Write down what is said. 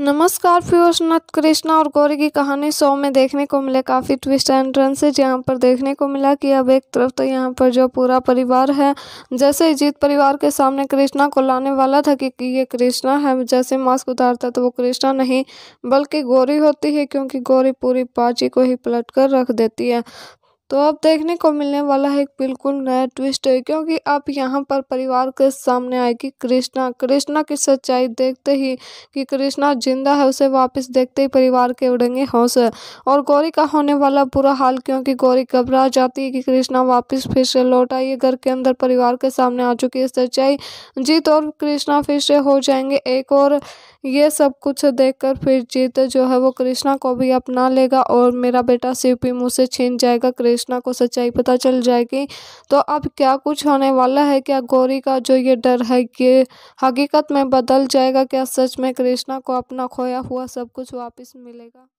नमस्कार फ्यूर्स नथ कृष्णा और गौरी की कहानी शो में देखने को मिले काफ़ी ट्विस्ट एंड टर्न से यहाँ पर देखने को मिला कि अब एक तरफ तो यहाँ पर जो पूरा परिवार है जैसे जीत परिवार के सामने कृष्णा को लाने वाला था कि ये कृष्णा है जैसे मास्क उतारता तो वो कृष्णा नहीं बल्कि गौरी होती है क्योंकि गौरी पूरी पाची को ही पलट कर रख देती है तो अब देखने को मिलने वाला है एक बिल्कुल नया ट्विस्ट है क्योंकि अब यहाँ पर परिवार के सामने आएगी कृष्णा कृष्णा की सच्चाई देखते ही कि कृष्णा जिंदा है उसे वापस देखते ही परिवार के उड़ेंगे होश और गौरी का होने वाला बुरा हाल क्योंकि गौरी घबरा जाती है कि कृष्णा वापस फिर से लौट आई है घर के अंदर परिवार के सामने आ चुकी है सच्चाई जीत और कृष्णा फिर से हो जाएंगे एक और ये सब कुछ देख फिर जीत जो है वो कृष्णा को भी अपना लेगा और मेरा बेटा शिव भी मुझसे छीन जाएगा कृष्ण कृष्णा को सच्चाई पता चल जाएगी तो अब क्या कुछ होने वाला है क्या गौरी का जो ये डर है ये हकीकत में बदल जाएगा क्या सच में कृष्णा को अपना खोया हुआ सब कुछ वापस मिलेगा